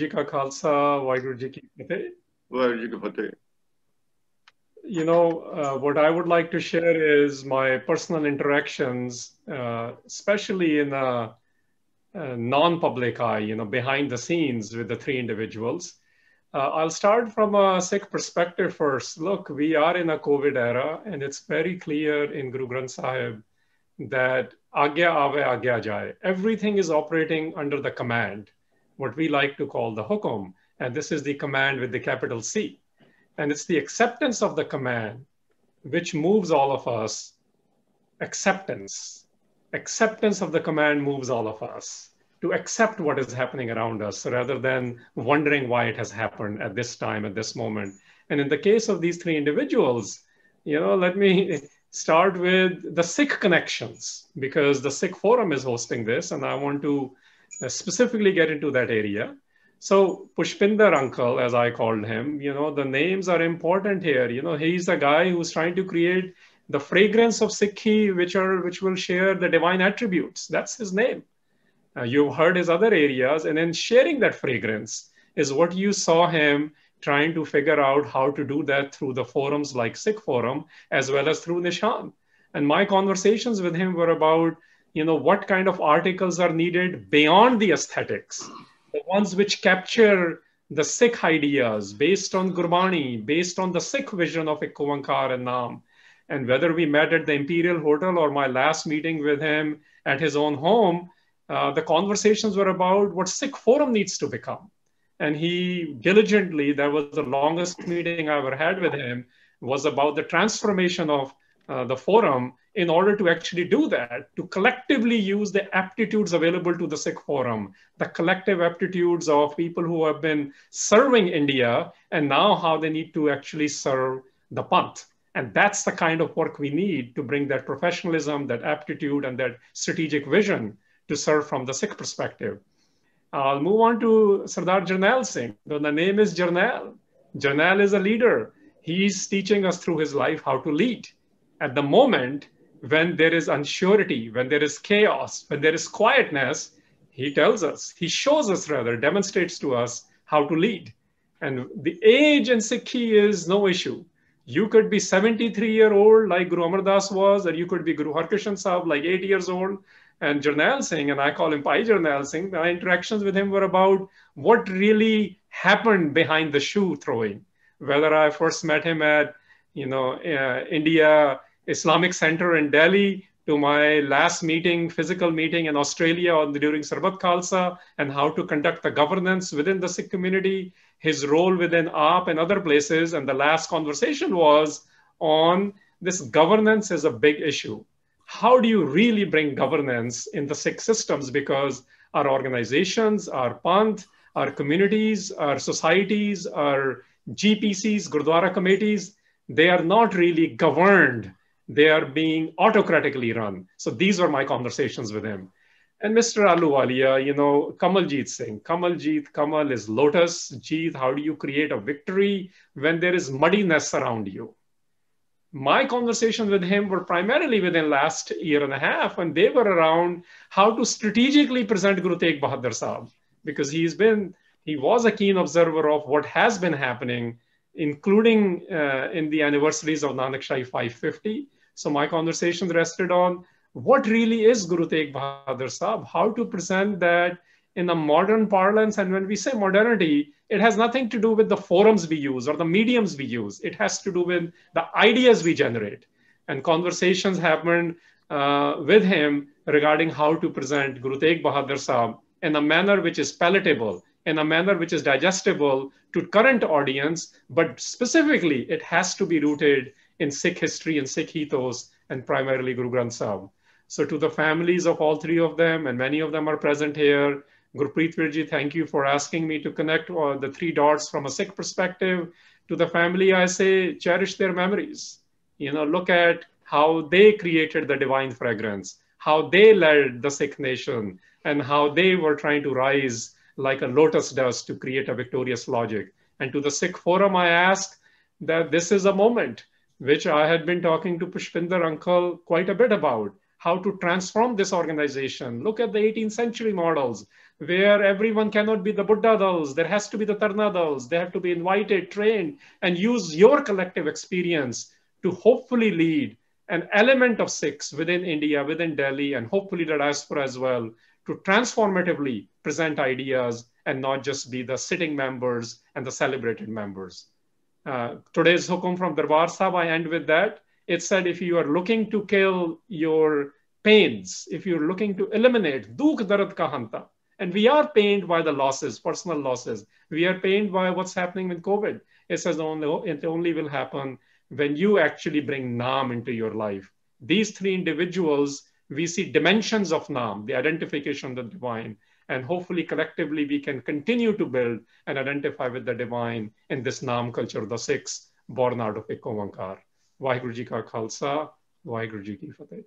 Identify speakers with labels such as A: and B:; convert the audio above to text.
A: you know, uh, what I would like to share is my personal interactions, uh, especially in a, a non-public eye, you know, behind the scenes with the three individuals. Uh, I'll start from a Sikh perspective first. Look, we are in a COVID era, and it's very clear in Guru Granth Sahib that agya aave agya jai. Everything is operating under the command what we like to call the hukum. And this is the command with the capital C. And it's the acceptance of the command which moves all of us. Acceptance. Acceptance of the command moves all of us to accept what is happening around us rather than wondering why it has happened at this time, at this moment. And in the case of these three individuals, you know, let me start with the Sikh connections because the Sikh forum is hosting this. And I want to uh, specifically get into that area. So Pushpinder uncle, as I called him, you know, the names are important here. You know, he's the guy who's trying to create the fragrance of Sikhi, which are which will share the divine attributes. That's his name. Uh, you've heard his other areas, and then sharing that fragrance is what you saw him trying to figure out how to do that through the forums like Sikh Forum, as well as through Nishan. And my conversations with him were about you know what kind of articles are needed beyond the aesthetics the ones which capture the sikh ideas based on gurbani based on the sikh vision of ikkuvankar and nam and whether we met at the imperial hotel or my last meeting with him at his own home uh, the conversations were about what sikh forum needs to become and he diligently that was the longest meeting i ever had with him was about the transformation of uh, the forum in order to actually do that, to collectively use the aptitudes available to the Sikh forum, the collective aptitudes of people who have been serving India and now how they need to actually serve the Panth. And that's the kind of work we need to bring that professionalism, that aptitude, and that strategic vision to serve from the Sikh perspective. I'll move on to Sardar Jarnal Singh. The name is Jarnal. Jarnal is a leader. He's teaching us through his life how to lead at the moment when there is uncertainty, when there is chaos, when there is quietness, he tells us, he shows us rather, demonstrates to us how to lead. And the agency key is no issue. You could be 73 year old like Guru Amar Das was, or you could be Guru Harkishan Sahib like eight years old. And Jarnal Singh, and I call him Pai Jarnal Singh, my interactions with him were about what really happened behind the shoe throwing. Whether I first met him at, you know, uh, India Islamic Center in Delhi to my last meeting, physical meeting in Australia on, during Sarbat Khalsa and how to conduct the governance within the Sikh community, his role within AAP and other places. And the last conversation was on this governance is a big issue. How do you really bring governance in the Sikh systems? Because our organizations, our Panth, our communities, our societies, our GPCs, Gurdwara committees, they are not really governed they are being autocratically run. So these were my conversations with him. And Mr. Aluwalia, you know, Kamaljit Singh, Kamaljit, Kamal is lotus. Jeet, how do you create a victory when there is muddiness around you? My conversations with him were primarily within last year and a half, and they were around how to strategically present Guru Tegh Bahadur Sahib, because he's been, he was a keen observer of what has been happening, including uh, in the anniversaries of Nanak Shai 550 so my conversation rested on what really is Guru Tegh Bahadur Sahib, how to present that in a modern parlance. And when we say modernity, it has nothing to do with the forums we use or the mediums we use. It has to do with the ideas we generate. And conversations happened uh, with him regarding how to present Guru Tegh Bahadur Sahib in a manner which is palatable, in a manner which is digestible to current audience, but specifically it has to be rooted in Sikh history and Sikh ethos, and primarily Guru Granth Sahib. So to the families of all three of them, and many of them are present here, Gurpreet Virji, thank you for asking me to connect uh, the three dots from a Sikh perspective. To the family, I say, cherish their memories. You know, look at how they created the divine fragrance, how they led the Sikh nation, and how they were trying to rise like a lotus dust to create a victorious logic. And to the Sikh Forum, I ask that this is a moment which I had been talking to Pushpinder Uncle quite a bit about how to transform this organization. Look at the 18th century models where everyone cannot be the Buddha dolls. There has to be the Tarna dolls. They have to be invited, trained, and use your collective experience to hopefully lead an element of Sikhs within India, within Delhi, and hopefully the diaspora as well to transformatively present ideas and not just be the sitting members and the celebrated members uh, today's hukum from Darbar Sahib, I end with that. It said, if you are looking to kill your pains, if you're looking to eliminate dukh darat ka hanta, and we are pained by the losses, personal losses. We are pained by what's happening with COVID. It says only, it only will happen when you actually bring Nam into your life. These three individuals, we see dimensions of Nam, the identification of the divine, and hopefully, collectively, we can continue to build and identify with the divine in this Nam culture of the six, born out of Ikomankar. Vaheguru Ji Ka Khalsa, Vaheguru Ji Ki Fateh.